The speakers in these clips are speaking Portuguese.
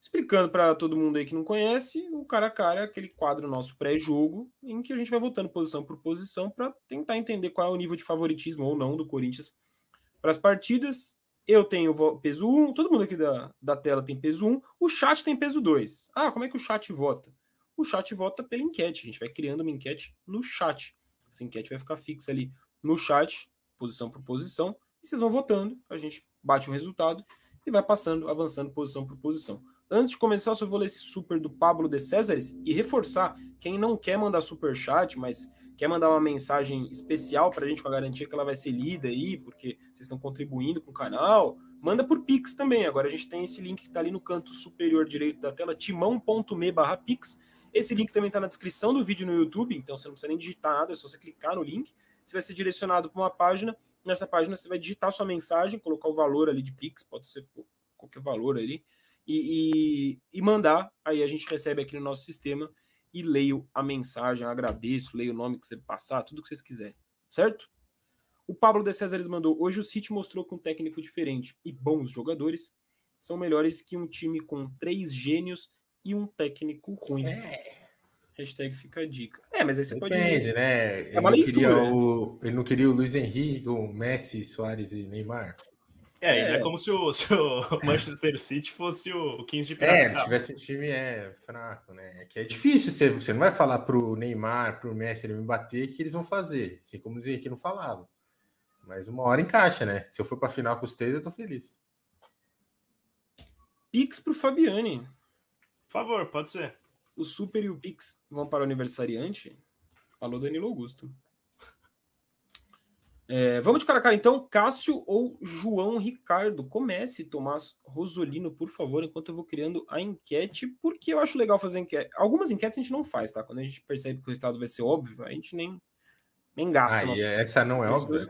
Explicando para todo mundo aí que não conhece, o cara a cara é aquele quadro nosso pré-jogo em que a gente vai voltando posição por posição para tentar entender qual é o nível de favoritismo ou não do Corinthians para as partidas. Eu tenho peso 1, todo mundo aqui da, da tela tem peso 1, o chat tem peso 2. Ah, como é que o chat vota? O chat vota pela enquete, a gente vai criando uma enquete no chat. Essa enquete vai ficar fixa ali no chat, posição por posição, e vocês vão votando, a gente bate o resultado e vai passando, avançando posição por posição. Antes de começar, só vou ler esse super do Pablo de Césares e reforçar, quem não quer mandar super chat, mas quer mandar uma mensagem especial para a gente com a garantia que ela vai ser lida aí, porque vocês estão contribuindo com o canal, manda por Pix também. Agora a gente tem esse link que está ali no canto superior direito da tela, timão.me barra Pix. Esse link também está na descrição do vídeo no YouTube, então você não precisa nem digitar nada, é só você clicar no link. Você vai ser direcionado para uma página. Nessa página você vai digitar sua mensagem, colocar o valor ali de Pix, pode ser qualquer valor ali e, e, e mandar. Aí a gente recebe aqui no nosso sistema e leio a mensagem, agradeço, leio o nome que você passar, tudo que vocês quiserem, certo? O Pablo de Césares mandou: hoje o City mostrou com um técnico diferente e bons jogadores são melhores que um time com três gênios e um técnico ruim. É. Hashtag fica a dica. É, mas aí você Depende, pode. Depende, né? É ele, não queria o, ele não queria o Luiz Henrique, o Messi, Soares e Neymar. É, é, é como se o, se o Manchester City fosse o 15 de Piracicaba. É, tivesse um time é, fraco, né? É que é difícil, você, você não vai falar pro Neymar, pro Messi, ele me bater, que eles vão fazer. Assim como dizia que não falavam. Mas uma hora encaixa, né? Se eu for pra final com os três, eu tô feliz. Pix pro Fabiani. Por favor, pode ser. O Super e o Pix vão para o aniversariante? Falou Danilo Augusto. É, vamos de cara a cara, então. Cássio ou João Ricardo? Comece, Tomás Rosolino, por favor, enquanto eu vou criando a enquete, porque eu acho legal fazer enquete. Algumas enquetes a gente não faz, tá? Quando a gente percebe que o resultado vai ser óbvio, a gente nem, nem gasta. Ah, nosso... É, essa não é óbvia?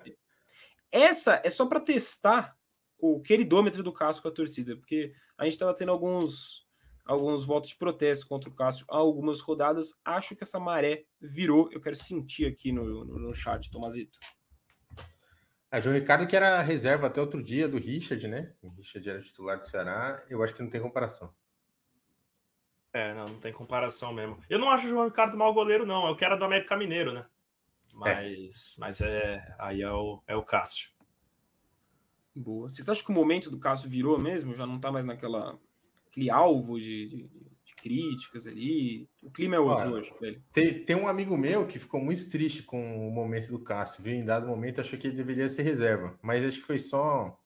Essa é só para testar o queridômetro do Cássio com a torcida, porque a gente estava tendo alguns, alguns votos de protesto contra o Cássio há algumas rodadas. Acho que essa maré virou. Eu quero sentir aqui no, no, no chat, Tomazito. A é, João Ricardo, que era reserva até outro dia do Richard, né? O Richard era titular do Ceará, eu acho que não tem comparação. É, não, não tem comparação mesmo. Eu não acho o João Ricardo mau goleiro, não. É o que era do América Mineiro, né? É. Mas é, mas é aí é o, é o Cássio. Boa. Vocês acham que o momento do Cássio virou mesmo? Já não tá mais naquele alvo de, de, de críticas ali. O clima é outro Olha, hoje. Velho. Tem, tem um amigo meu que ficou muito triste com o momento do Cássio, viu? Em dado momento, achou que ele deveria ser reserva, mas acho que foi só.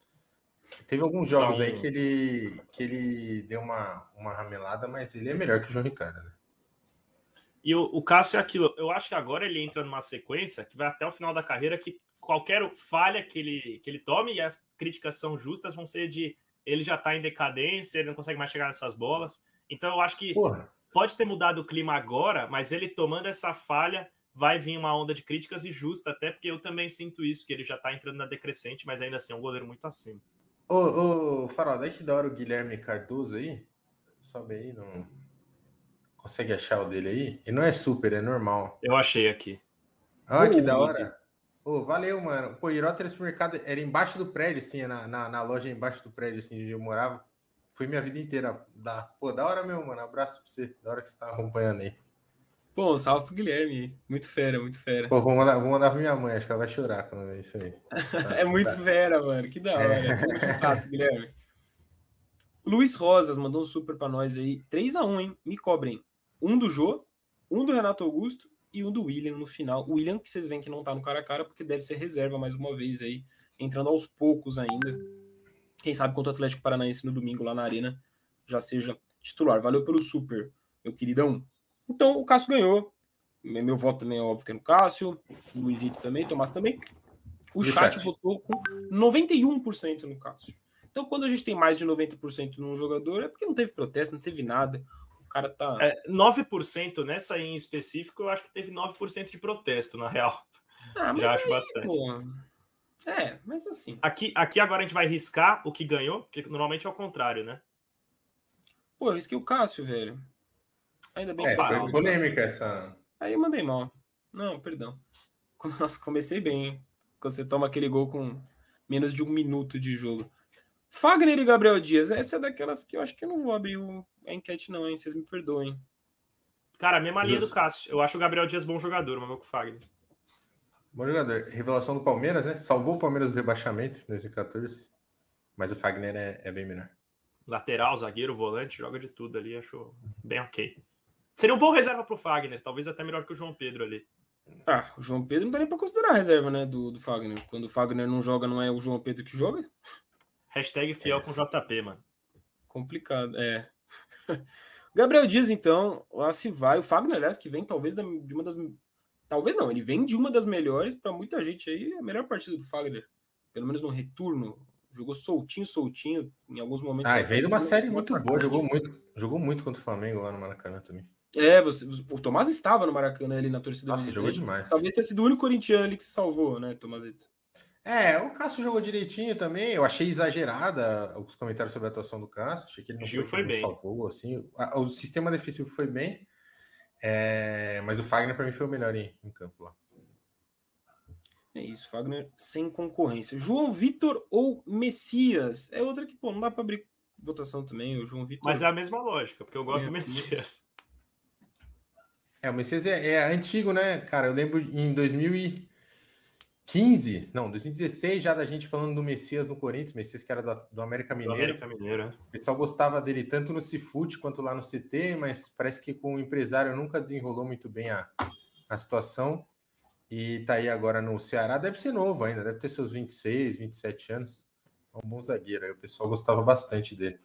Teve alguns jogos aí que ele, que ele deu uma, uma ramelada, mas ele é melhor que o João Ricardo, né? E o, o Cássio é aquilo. Eu acho que agora ele entra numa sequência que vai até o final da carreira que qualquer falha que ele, que ele tome e as críticas são justas vão ser de ele já tá em decadência, ele não consegue mais chegar nessas bolas. Então eu acho que Porra. pode ter mudado o clima agora, mas ele tomando essa falha vai vir uma onda de críticas e justa, até porque eu também sinto isso, que ele já tá entrando na decrescente, mas ainda assim é um goleiro muito acima. Ô, ô Farol, deixa da hora o Guilherme Cardoso aí. Sobe aí, não. Consegue achar o dele aí? E não é super, é normal. Eu achei aqui. Ah, que da hora. Ô, oh, valeu, mano. Pô, Iró mercado era embaixo do prédio, assim, na, na, na, loja embaixo do prédio, assim, onde eu morava foi minha vida inteira. Da, pô, da hora mesmo, mano. Abraço pra você, da hora que você tá acompanhando aí. Pô, um salve pro Guilherme. Muito fera, muito fera. Pô, vou mandar, vou mandar pra minha mãe, acho que ela vai chorar quando ver isso aí. é muito tá. fera, mano. Que da é. hora. É. fácil, Guilherme. Luiz Rosas mandou um super pra nós aí. 3x1, hein? Me cobrem. Um do Jô, um do Renato Augusto e um do William no final. O William que vocês veem que não tá no cara a cara, porque deve ser reserva mais uma vez aí, entrando aos poucos ainda. Quem sabe contra o Atlético Paranaense no domingo lá na Arena já seja titular. Valeu pelo super, meu queridão. Então o Cássio ganhou. Meu voto também é óbvio que é no Cássio. Luizito também, Tomás também. O chat, votou com 91% no Cássio. Então, quando a gente tem mais de 90% num jogador, é porque não teve protesto, não teve nada. O cara tá. É, 9% nessa aí em específico, eu acho que teve 9% de protesto, na real. Ah, Já acho bastante. Pô. É, mas assim. Aqui, aqui agora a gente vai riscar o que ganhou, porque normalmente é o contrário, né? Pô, eu risquei o Cássio, velho. Ainda bem é, que foi polêmica essa. Aí eu mandei mal. Não, perdão. Nossa, comecei bem, hein? Quando você toma aquele gol com menos de um minuto de jogo. Fagner e Gabriel Dias, essa é daquelas que eu acho que eu não vou abrir o... a enquete, não, hein? Vocês me perdoem. Cara, a mesma linha do Cássio. Eu acho o Gabriel Dias bom jogador, mas vou com o Fagner. Bom jogador. Revelação do Palmeiras, né? Salvou o Palmeiras do rebaixamento em 2014. Mas o Fagner é, é, bem menor. Lateral, zagueiro, volante, joga de tudo ali. Acho bem ok. Seria um bom reserva pro Fagner. Talvez até melhor que o João Pedro ali. Ah, o João Pedro não dá nem pra considerar a reserva, né? Do, do Fagner. Quando o Fagner não joga, não é o João Pedro que joga? Hashtag fiel é com JP, mano. Complicado, é. Gabriel Dias, então, lá se vai. O Fagner, aliás, que vem talvez de uma das Talvez não, ele vem de uma das melhores, para muita gente aí, a melhor partida do Fagner, pelo menos no retorno. Jogou soltinho, soltinho, em alguns momentos. Ah, veio de uma série muito boa, jogou muito, jogou muito contra o Flamengo lá no Maracanã também. É, você, o Tomás estava no Maracanã ali na torcida. Nossa, jogou demais. Talvez tenha sido o único corintiano ali que se salvou, né, Tomazito? É, o Cássio jogou direitinho também. Eu achei exagerada os comentários sobre a atuação do Cássio. Achei que ele não Gil foi, foi bem. salvou, assim. O sistema defensivo foi bem. É, mas o Fagner, para mim, foi o melhor em, em campo lá. É isso, Fagner sem concorrência. João Vitor ou Messias? É outra que, pô, não dá para abrir votação também, o João Vitor. Mas é a mesma lógica, porque eu gosto é. do Messias. É, o Messias é, é, antigo, né, cara? Eu lembro em 2000 e... 15, não, 2016 já da gente falando do Messias no Corinthians, Messias que era do, do América Mineiro. Do América Mineiro. É. O pessoal gostava dele tanto no Cifute quanto lá no CT, mas parece que com o empresário nunca desenrolou muito bem a, a situação. E tá aí agora no Ceará, deve ser novo ainda, deve ter seus 26, 27 anos. É um bom zagueiro, aí o pessoal gostava bastante dele.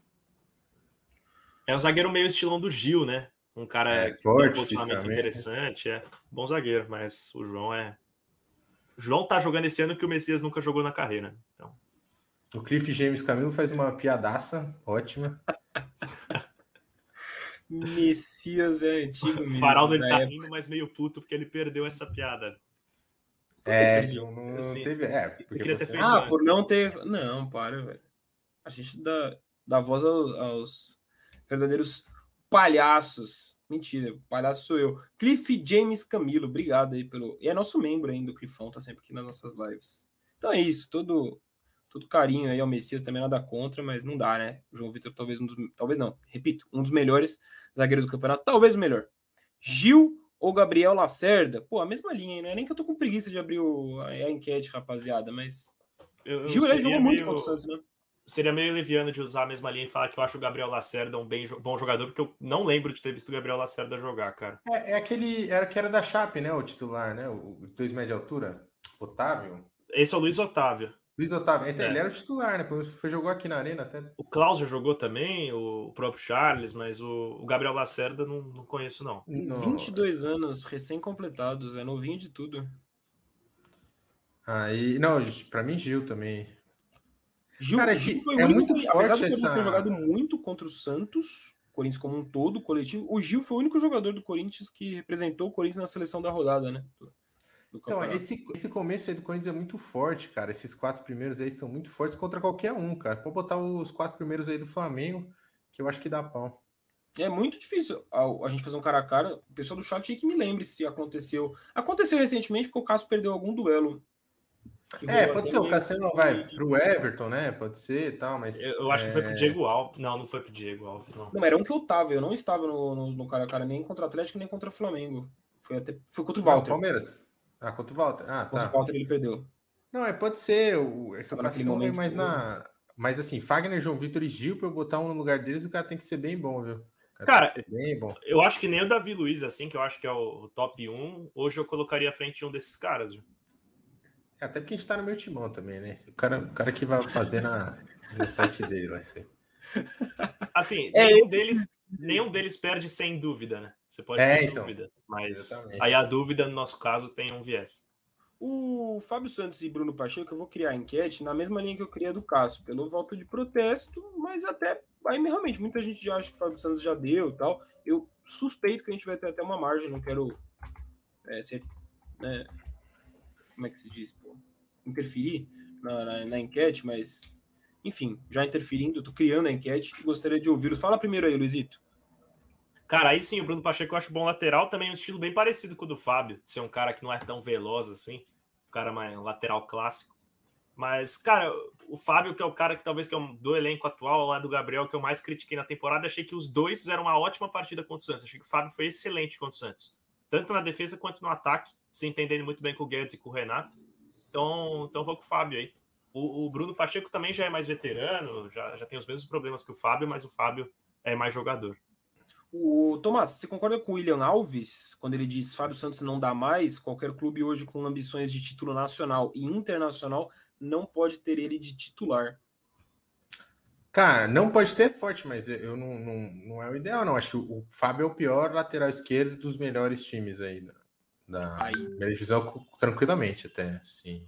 É um zagueiro meio estilão do Gil, né? Um cara é, forte, um interessante, é. Bom zagueiro, mas o João é João tá jogando esse ano que o Messias nunca jogou na carreira. Então. O Cliff James Camilo faz uma piadaça ótima. Messias é antigo mesmo. O ele tá rindo, mas meio puto porque ele perdeu essa piada. É, não, não assim, teve. É, porque você... feito, ah, por não ter. Não, para, velho. A gente dá, dá voz aos, aos verdadeiros palhaços Mentira, o palhaço sou eu. Cliff James Camilo, obrigado aí pelo. E é nosso membro ainda, o Cliffão tá sempre aqui nas nossas lives. Então é isso, todo, todo carinho aí ao Messias, também nada contra, mas não dá, né? O João Vitor, talvez um dos. Talvez não, repito, um dos melhores zagueiros do campeonato, talvez o melhor. Gil ou Gabriel Lacerda? Pô, a mesma linha, né Não é nem que eu tô com preguiça de abrir o... a enquete, rapaziada, mas. Eu, eu Gil ele jogou meio... muito contra o Santos, né? seria meio leviano de usar a mesma linha e falar que eu acho o Gabriel Lacerda um bem, bom jogador, porque eu não lembro de ter visto o Gabriel Lacerda jogar, cara. É, é aquele era que era da Chape, né? O titular, né? O dois média altura, Otávio. Esse é o Luiz Otávio. Luiz Otávio, então, é. ele era o titular, né? Pelo menos foi jogou aqui na arena até. O Cláudio jogou também, o próprio Charles, mas o, o Gabriel Lacerda não, não conheço, não. não. 22 anos, recém-completados, é novinho de tudo. Aí, não, para mim Gil também. Gil, cara, Gil foi é muito único, forte apesar essa... ter jogado muito contra o Santos, Corinthians como um todo, coletivo, o Gil foi o único jogador do Corinthians que representou o Corinthians na seleção da rodada, né? Do, do então, esse, esse começo aí do Corinthians é muito forte, cara. Esses quatro primeiros aí são muito fortes contra qualquer um, cara. Pode botar os quatro primeiros aí do Flamengo, que eu acho que dá pau. É muito difícil a, gente fazer um cara a cara. O pessoal do chat aí que me lembre se aconteceu. Aconteceu recentemente porque o Cássio perdeu algum duelo é, pode ser, o Cassiano vai pro Everton, né? Pode ser e tal, mas. Eu, eu acho é... que foi pro é. Diego Alves. Não, não foi pro Diego Alves, não. Não, era um que eu tava, eu não estava no, no, no cara a cara nem contra o Atlético nem contra o Flamengo. Foi até. Foi contra o Walter. Não, Palmeiras. Ah, contra o Walter. Ah, tá. Contra o Walter ele perdeu. Não, é, pode ser. O, é que o Cassiano veio é mais na. Mas assim, Fagner, João Vitor e Gil, pra eu botar um no lugar deles, o cara tem que ser bem bom, viu? Cara, eu acho que nem o Davi Luiz, assim, que eu acho que é o, o top 1, hoje eu colocaria à frente de um desses caras, viu? É, até porque a gente tá no meu timão também, né? O cara, o cara que vai fazer na, no site dele vai ser. Assim, é, nenhum, deles, nenhum deles perde sem dúvida, né? Você pode é, ter então, dúvida, mas exatamente. aí a dúvida, no nosso caso, tem um viés. O Fábio Santos e Bruno Pacheco, eu vou criar a enquete na mesma linha que eu queria do Cássio, pelo voto de protesto, mas até aí realmente muita gente já acha que o Fábio Santos já deu tal. Eu suspeito que a gente vai ter até uma margem, não quero é, ser né, como é que se diz, pô, interferir na, na, na enquete, mas enfim, já interferindo, tô criando a enquete, gostaria de ouvi Fala primeiro aí, Luizito. Cara, aí sim, o Bruno Pacheco eu acho bom lateral, também um estilo bem parecido com o do Fábio, de ser um cara que não é tão veloz assim, um cara mais um lateral clássico. Mas, cara, o Fábio, que é o cara que talvez que é um, do elenco atual, lá do Gabriel, que eu mais critiquei na temporada, achei que os dois fizeram uma ótima partida contra o Santos. Achei que o Fábio foi excelente contra o Santos tanto na defesa quanto no ataque, se entendendo muito bem com o Guedes e com o Renato. Então, então vou com o Fábio aí. O, o Bruno Pacheco também já é mais veterano, já, já tem os mesmos problemas que o Fábio, mas o Fábio é mais jogador. O Tomás, você concorda com o William Alves quando ele diz Fábio Santos não dá mais? Qualquer clube hoje com ambições de título nacional e internacional não pode ter ele de titular. Cara, não pode ter forte, mas eu não, não, não é o ideal, não. Acho que o Fábio é o pior lateral esquerdo dos melhores times aí da, da tranquilamente até, sim.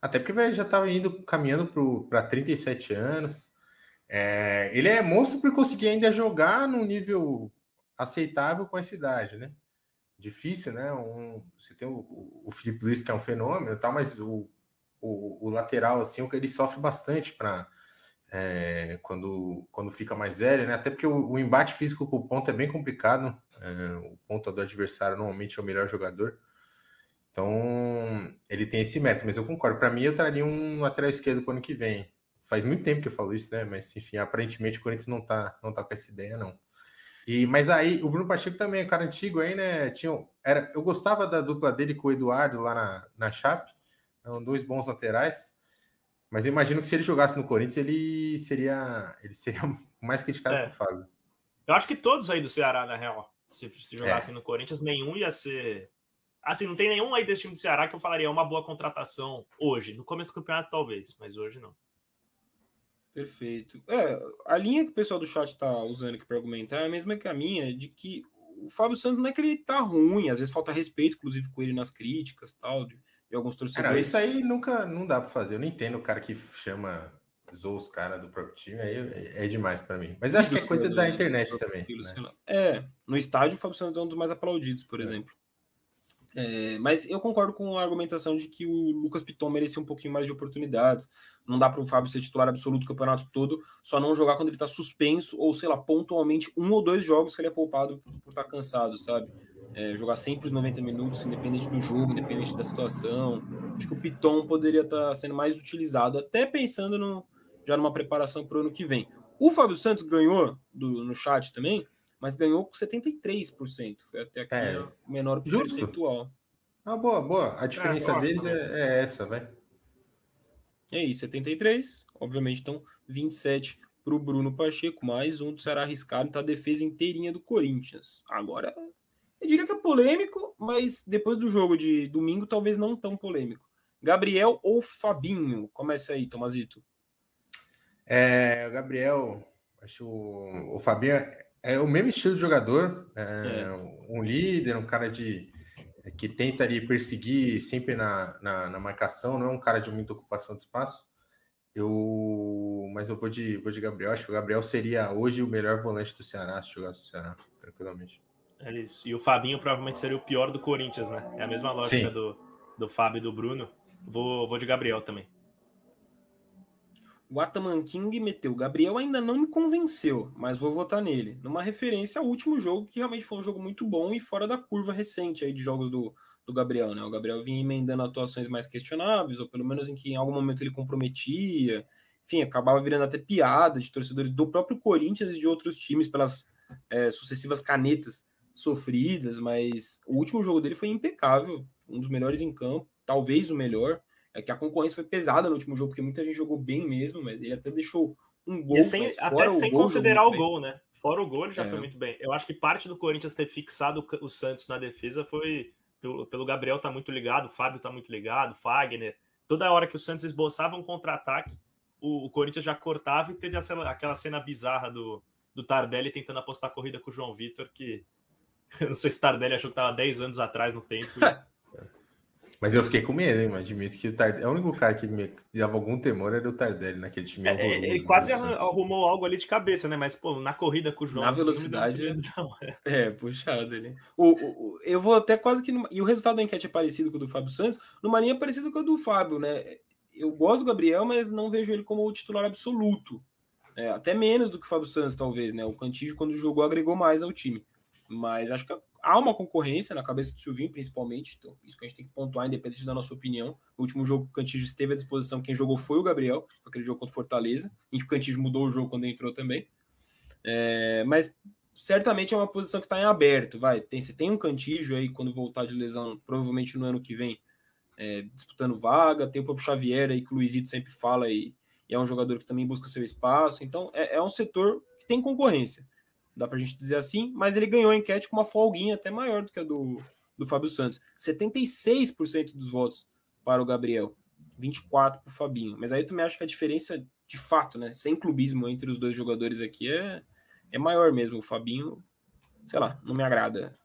Até porque velho, já tava indo, caminhando para 37 anos. É, ele é monstro por conseguir ainda jogar num nível aceitável com essa idade, né? Difícil, né? Um, você tem o, o Felipe Luiz, que é um fenômeno tal, mas o, o, o lateral, assim, é ele sofre bastante para é, quando, quando fica mais velho, né? Até porque o, o, embate físico com o ponto é bem complicado. É, o ponto do adversário normalmente é o melhor jogador. Então, ele tem esse método, mas eu concordo. Para mim, eu traria um lateral esquerdo para o ano que vem. Faz muito tempo que eu falo isso, né? Mas, enfim, aparentemente o Corinthians não tá, não tá com essa ideia, não. E, mas aí, o Bruno Pacheco também é cara antigo aí, né? Tinha, era, eu gostava da dupla dele com o Eduardo lá na, na Chape. Eram dois bons laterais. Mas eu imagino que se ele jogasse no Corinthians, ele seria, ele seria mais criticado é. que o é. Fábio. Eu acho que todos aí do Ceará, na real. Se, se jogassem é. no Corinthians, nenhum ia ser. Assim, não tem nenhum aí desse time do Ceará que eu falaria é uma boa contratação hoje. No começo do campeonato, talvez, mas hoje não. Perfeito. É, a linha que o pessoal do chat está usando aqui para argumentar é a mesma que a minha, de que o Fábio Santos não é que ele tá ruim, às vezes falta respeito, inclusive, com ele nas críticas tal, de e alguns torcedores. Cara, isso aí nunca não dá para fazer. Eu não entendo o cara que chama os caras do próprio time, aí é, é demais para mim. Mas acho que é coisa da internet também. Né? É, no estádio o Fábio Santos é um dos mais aplaudidos, por é. exemplo. É, mas eu concordo com a argumentação de que o Lucas Piton merecia um pouquinho mais de oportunidades. Não dá para o Fábio ser titular absoluto do campeonato todo, só não jogar quando ele está suspenso ou, sei lá, pontualmente um ou dois jogos que ele é poupado por estar tá cansado, sabe? É, jogar sempre os 90 minutos, independente do jogo, independente da situação. Acho que o Piton poderia estar tá sendo mais utilizado, até pensando no, já numa preparação para o ano que vem. O Fábio Santos ganhou do, no chat também mas ganhou com 73%. Foi até aqui é. menor Justo. percentual. Ah, boa, boa. A é, diferença é, deles é, é, essa, vai. É isso, 73. Obviamente, então, 27 para o Bruno Pacheco, mais um do Ceará arriscado, está então, a defesa inteirinha do Corinthians. Agora, eu diria que é polêmico, mas depois do jogo de domingo, talvez não tão polêmico. Gabriel ou Fabinho? Começa aí, Tomazito. É, Gabriel, acho o, o Fabinho é é o mesmo estilo de jogador, é, é. um líder, um cara de é, que tenta ali perseguir sempre na, na, na, marcação, não é um cara de muita ocupação de espaço. Eu, mas eu vou de, vou de Gabriel. Acho que o Gabriel seria hoje o melhor volante do Ceará se jogasse no Ceará, tranquilamente. É isso. E o Fabinho provavelmente seria o pior do Corinthians, né? É a mesma lógica do, do Fábio e do Bruno. Vou, vou de Gabriel também. O Ataman King meteu o Gabriel, ainda não me convenceu, mas vou votar nele. Numa referência ao último jogo, que realmente foi um jogo muito bom e fora da curva recente aí de jogos do, do Gabriel, né? O Gabriel vinha emendando atuações mais questionáveis, ou pelo menos em que em algum momento ele comprometia. Enfim, acabava virando até piada de torcedores do próprio Corinthians e de outros times pelas é, sucessivas canetas sofridas, mas o último jogo dele foi impecável, um dos melhores em campo, talvez o melhor. É que a concorrência foi pesada no último jogo, porque muita gente jogou bem mesmo, mas ele até deixou um gol. Sem, até sem gol, considerar o gol, bem. né? Fora o gol, ele já é. foi muito bem. Eu acho que parte do Corinthians ter fixado o Santos na defesa foi pelo, pelo Gabriel tá muito ligado, o Fábio tá muito ligado, Fagner. Toda hora que o Santos esboçava um contra-ataque, o, o, Corinthians já cortava e teve aquela, aquela cena bizarra do, do Tardelli tentando apostar corrida com o João Vitor, que eu não sei se Tardelli achou que estava 10 anos atrás no tempo. Mas eu fiquei com medo, hein, Admito que o Tardelli. É o único cara que me dava algum temor era o Tardelli naquele time. É, ele quase né? arrumou algo ali de cabeça, né? Mas, pô, na corrida com o João. Na assim, velocidade. não, né? é. é. puxado ele. O, o, eu vou até quase que. Numa... E o resultado da enquete é parecido com o do Fábio Santos, numa linha parecida com o do Fábio, né? Eu gosto do Gabriel, mas não vejo ele como o titular absoluto. É, até menos do que o Fábio Santos, talvez, né? O Cantígio, quando jogou, agregou mais ao time. Mas acho que há uma concorrência na cabeça do Silvinho, principalmente. Então, isso que a gente tem que pontuar, independente da nossa opinião. No último jogo que o Cantígio esteve à disposição, quem jogou foi o Gabriel, aquele jogo contra o Fortaleza, em que o Cantígio mudou o jogo quando entrou também. É, mas certamente é uma posição que está em aberto, vai. Tem, você tem um Cantígio aí quando voltar de lesão, provavelmente no ano que vem, é, disputando vaga. Tem o próprio Xavier aí que o Luizito sempre fala e, e é um jogador que também busca seu espaço. Então é, é um setor que tem concorrência dá para a gente dizer assim, mas ele ganhou a enquete com uma folguinha até maior do que a do, do Fábio Santos. 76% dos votos para o Gabriel, 24% para o Fabinho. Mas aí eu também acho que a diferença, de fato, né, sem clubismo entre os dois jogadores aqui é, é maior mesmo. O Fabinho, sei lá, não me agrada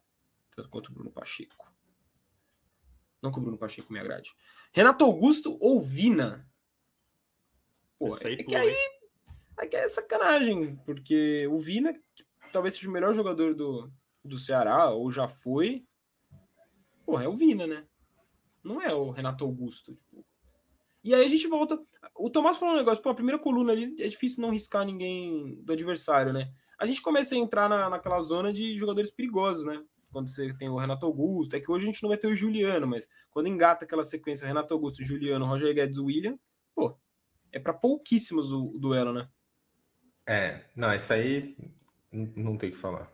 tanto quanto o Bruno Pacheco. Não que o Bruno Pacheco me agrade. Renato Augusto ou Vina? Pô, é que aí, aí é, é sacanagem, porque o Vina, talvez seja o melhor jogador do, do Ceará, ou já foi, porra, é o Vina, né? Não é o Renato Augusto. Tipo. E aí a gente volta. O Tomás falou um negócio, pô, a primeira coluna ali é difícil não riscar ninguém do adversário, né? A gente começa a entrar na, naquela zona de jogadores perigosos, né? Quando você tem o Renato Augusto, é que hoje a gente não vai ter o Juliano, mas quando engata aquela sequência Renato Augusto, Juliano, Roger Guedes, William, pô, é para pouquíssimos o, o duelo, né? É, não, isso aí não tem que falar.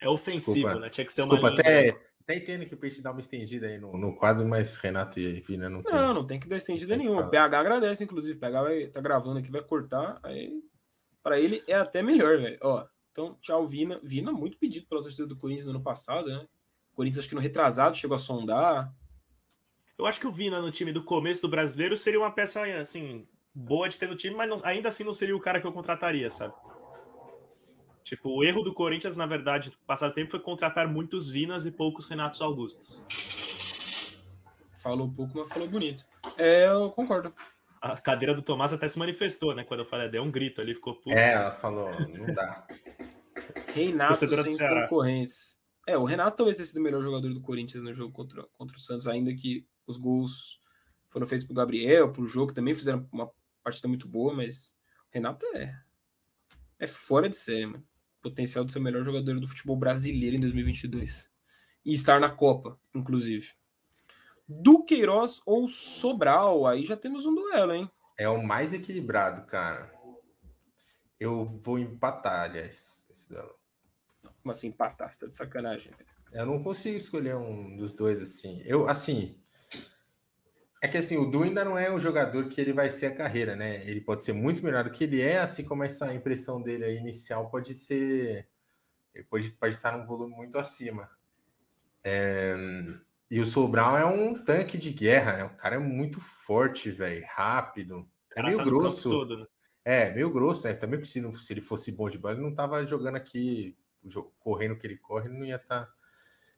É ofensivo, Desculpa. né? Tinha que ser Desculpa, uma. Desculpa, linha... até, até entendo que o Peixe dá uma estendida aí no, no quadro, mas Renato e Vina né, não tem. Não, não tem que dar estendida nenhuma. O PH agradece, inclusive. O PH vai, tá gravando aqui, vai cortar. Aí, para ele é até melhor, velho. Ó, então, tchau, Vina. Vina, muito pedido pela torcida do Corinthians no ano passado, né? O Corinthians, acho que no retrasado, chegou a sondar. Eu acho que o Vina no time do começo do brasileiro seria uma peça, assim, boa de ter no time, mas não, ainda assim não seria o cara que eu contrataria, sabe? Tipo, o erro do Corinthians, na verdade, no passado tempo, foi contratar muitos Vinas e poucos Renatos Augustos. Falou pouco, mas falou bonito. É, eu concordo. A cadeira do Tomás até se manifestou, né? Quando eu falei, deu um grito ali, ficou puto. É, ela falou, não dá. Renato Torcedora sem concorrência. É, o Renato talvez tenha sido o melhor jogador do Corinthians no jogo contra, contra o Santos, ainda que os gols foram feitos pro Gabriel, pro jogo também fizeram uma partida muito boa, mas o Renato é, é fora de série, mano potencial de ser o melhor jogador do futebol brasileiro em 2022 e estar na Copa, inclusive. Duqueiroz ou Sobral? Aí já temos um duelo, hein? É o mais equilibrado, cara. Eu vou empatar, aliás, esse duelo. Como assim, empatar? Você tá de sacanagem. Eu não consigo escolher um dos dois, assim. Eu, assim, é que assim, o Du ainda não é o jogador que ele vai ser a carreira, né? Ele pode ser muito melhor do que ele é, assim como essa impressão dele aí inicial pode ser. Ele pode, pode estar num volume muito acima. É... E o Sobral é um tanque de guerra, né? O cara é muito forte, velho, rápido. É meio tá grosso. Todo, né? É, meio grosso, né? Também se, não, se ele fosse bom de bola, ele não tava jogando aqui, correndo que ele corre, não ia estar tá,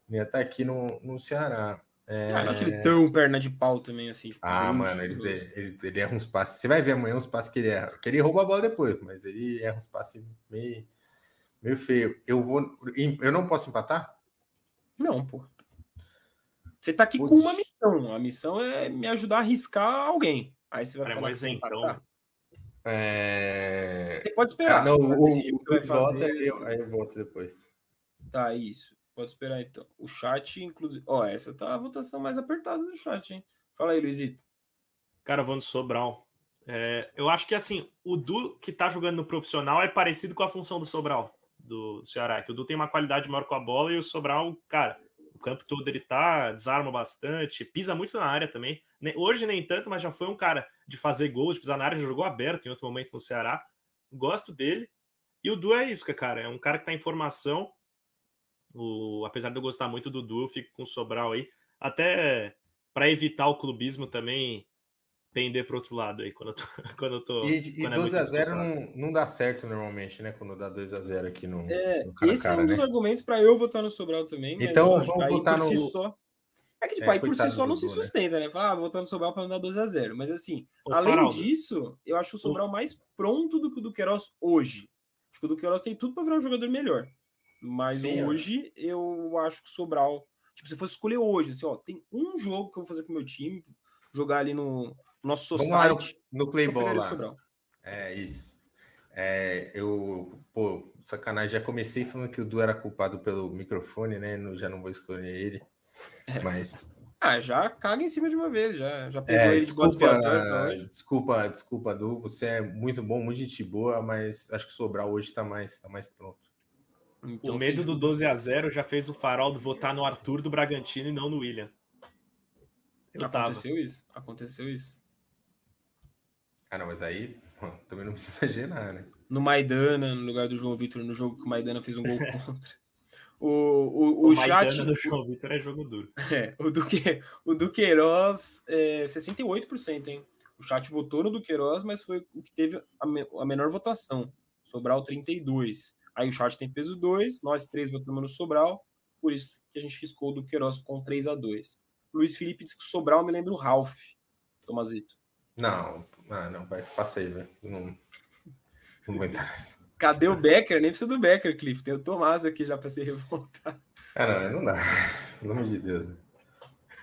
não ia tá aqui no, no Ceará. Ah, é... não eu acho ele tão perna de pau também, assim. Tipo, ah, mano, ele, ele, ele, erra uns passes. Você vai ver amanhã uns passes que ele erra. Que ele rouba a bola depois, mas ele erra uns passes meio, meio feio. Eu vou. Eu não posso empatar? Não, pô. Você tá aqui Putz. com uma missão. A missão é me ajudar a arriscar alguém. Aí você vai fazer É Mas então... É... Você pode esperar. Ah, não, o, o, o, o volta, eu, aí eu volto depois. Tá, isso. Pode esperar então. O chat, inclusive. Ó, essa tá a votação mais apertada do chat, hein? Fala aí, Luizito. Cara, vamos no Sobral. É, eu acho que assim, o Du que tá jogando no profissional é parecido com a função do Sobral, do Ceará. Que o Du tem uma qualidade maior com a bola e o Sobral, cara, o campo todo ele tá, desarma bastante, pisa muito na área também. Hoje nem tanto, mas já foi um cara de fazer gols, de pisar na área, já jogou aberto em outro momento no Ceará. Gosto dele. E o Du é isso, cara. É um cara que tá em formação o, apesar de eu gostar muito do Dudu, eu fico com o Sobral aí. Até para evitar o clubismo também pender para outro lado aí quando eu tô. Quando eu tô e quando e é a 0 não, não dá certo normalmente, né? Quando dá 2 a 0 aqui no. É, no cara esse é cara, é um dos né? argumentos para eu votar no Sobral também. Então mas, vamos votar no. Si só... É que, tipo, é, aí por si só não Dudu, se né? sustenta, né? né? Falar, ah, voltando Sobral para não dar 2 a 0 Mas, assim, além Faraldo. disso, eu acho o Sobral mais pronto do que o do Queiroz hoje. Acho que o do Queiroz tem tudo para virar um jogador melhor. Mas Sim, é. hoje eu... acho que o Sobral. Tipo, se fosse escolher hoje, assim, ó, tem um jogo que eu vou fazer o meu time, jogar ali no nosso society. no, no Playball lá. É isso. É, eu, pô, sacanagem, já comecei falando que o Du era culpado pelo microfone, né? No, já não vou escolher ele. É. Mas. Ah, já caga em cima de uma vez, já, já pegou é, ele desculpa, de é desculpa, desculpa, Du, você é muito bom, muito gente boa, mas acho que o Sobral hoje tá mais, tá mais pronto. Então, o medo do 12 a 0 já fez o Farol votar no Arthur do Bragantino e não no William. Eu aconteceu tava. isso. Aconteceu isso. Ah, não, mas aí também não precisa exagerar, né? No Maidana, no lugar do João Vitor, no jogo que o Maidana fez um gol contra. O, o, o, o chat. do João Vitor é jogo duro. É, o, Duque, o Duqueiroz, é, 68%, hein? O chat votou no Duqueiroz, mas foi o que teve a, me, a menor votação. Sobral 32%. Aí o chat tem peso 2, nós três votamos no Sobral, por isso que a gente riscou do Queiroz com 3 a 2 Luiz Felipe disse que o Sobral me lembra o Ralph, Tomazito. Não, ah, não, vai, passei, velho. Não, não vou entrar nessa. Cadê o Becker? Nem precisa do Becker, Cliff. Tem o Tomás aqui já para se revoltar. Ah, não, não dá. Pelo amor de Deus. Né?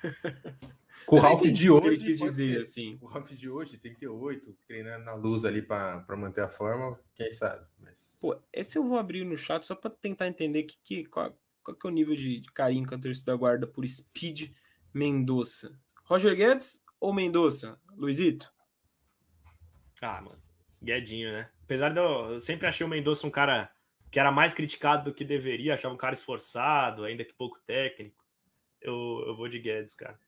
Com o Ralph de hoje. que dizer, assim. O Ralph de hoje, 38, treinando na luz ali para manter a forma, quem sabe. Mas... Pô, esse eu vou abrir no chat só para tentar entender que, que, qual, qual que é o nível de, de carinho que a torcida guarda por Speed Mendonça. Roger Guedes ou Mendonça? Luizito? Ah, mano. Guedinho, né? Apesar de eu, eu sempre achei o Mendonça um cara que era mais criticado do que deveria, achava um cara esforçado, ainda que pouco técnico. Eu, eu vou de Guedes, cara.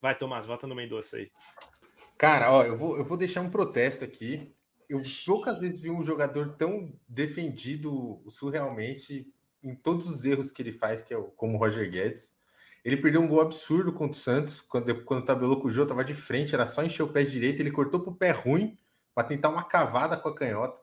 Vai, Tomás, vota no Mendonça aí. Cara, ó, eu vou, eu vou deixar um protesto aqui. Eu poucas vezes vi um jogador tão defendido surrealmente em todos os erros que ele faz, que é como o Roger Guedes. Ele perdeu um gol absurdo contra o Santos, quando, quando tabelou com o jogo, tava de frente, era só encher o pé direito, ele cortou pro pé ruim para tentar uma cavada com a canhota.